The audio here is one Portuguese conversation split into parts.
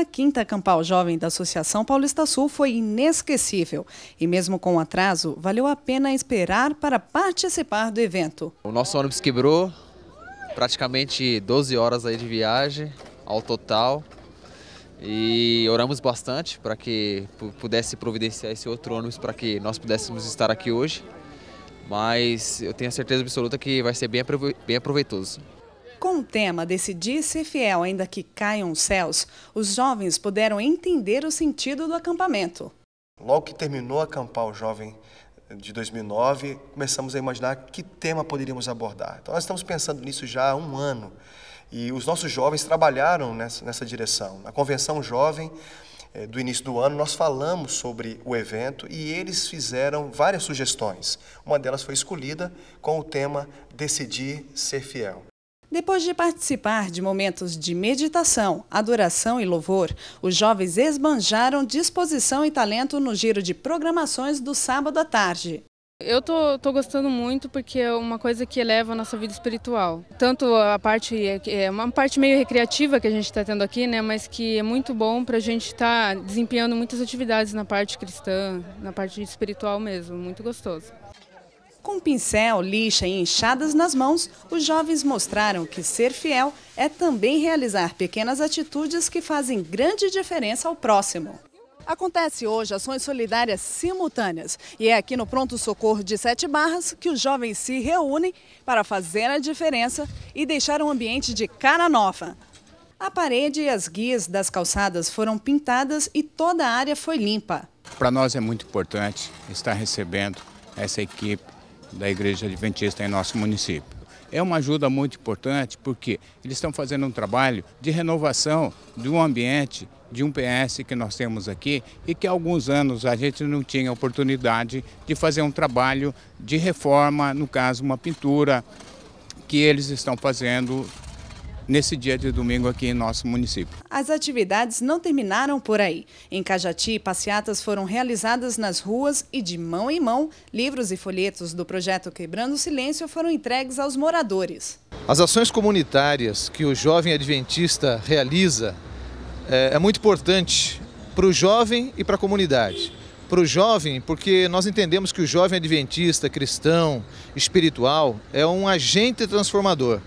a quinta Campal Jovem da Associação Paulista Sul foi inesquecível e, mesmo com o atraso, valeu a pena esperar para participar do evento. O nosso ônibus quebrou, praticamente 12 horas aí de viagem ao total e oramos bastante para que pudesse providenciar esse outro ônibus para que nós pudéssemos estar aqui hoje. Mas eu tenho a certeza absoluta que vai ser bem, bem aproveitoso. Com o tema Decidir ser fiel ainda que caiam os céus, os jovens puderam entender o sentido do acampamento. Logo que terminou acampar o jovem de 2009, começamos a imaginar que tema poderíamos abordar. Então nós estamos pensando nisso já há um ano e os nossos jovens trabalharam nessa, nessa direção. Na convenção jovem eh, do início do ano, nós falamos sobre o evento e eles fizeram várias sugestões. Uma delas foi escolhida com o tema Decidir Ser Fiel. Depois de participar de momentos de meditação, adoração e louvor, os jovens esbanjaram disposição e talento no giro de programações do sábado à tarde. Eu tô, tô gostando muito porque é uma coisa que eleva a nossa vida espiritual. Tanto a parte, é, é uma parte meio recreativa que a gente está tendo aqui, né? Mas que é muito bom para a gente estar tá desempenhando muitas atividades na parte cristã, na parte espiritual mesmo. Muito gostoso. Com pincel, lixa e enxadas nas mãos, os jovens mostraram que ser fiel é também realizar pequenas atitudes que fazem grande diferença ao próximo. Acontece hoje ações solidárias simultâneas e é aqui no Pronto Socorro de Sete Barras que os jovens se reúnem para fazer a diferença e deixar um ambiente de cara nova. A parede e as guias das calçadas foram pintadas e toda a área foi limpa. Para nós é muito importante estar recebendo essa equipe da Igreja Adventista em nosso município. É uma ajuda muito importante porque eles estão fazendo um trabalho de renovação de um ambiente, de um PS que nós temos aqui e que há alguns anos a gente não tinha oportunidade de fazer um trabalho de reforma, no caso uma pintura que eles estão fazendo nesse dia de domingo aqui em nosso município. As atividades não terminaram por aí. Em Cajati, passeatas foram realizadas nas ruas e de mão em mão, livros e folhetos do projeto Quebrando o Silêncio foram entregues aos moradores. As ações comunitárias que o jovem adventista realiza é, é muito importante para o jovem e para a comunidade. Para o jovem, porque nós entendemos que o jovem adventista, cristão, espiritual, é um agente transformador.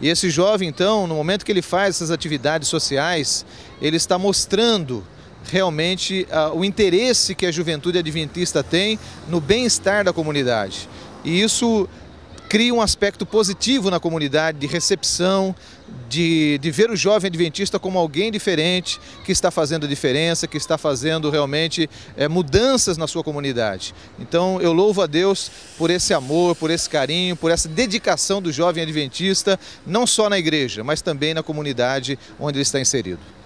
E esse jovem, então, no momento que ele faz essas atividades sociais, ele está mostrando realmente uh, o interesse que a juventude adventista tem no bem-estar da comunidade. E isso cria um aspecto positivo na comunidade, de recepção, de, de ver o jovem adventista como alguém diferente, que está fazendo diferença, que está fazendo realmente é, mudanças na sua comunidade. Então eu louvo a Deus por esse amor, por esse carinho, por essa dedicação do jovem adventista, não só na igreja, mas também na comunidade onde ele está inserido.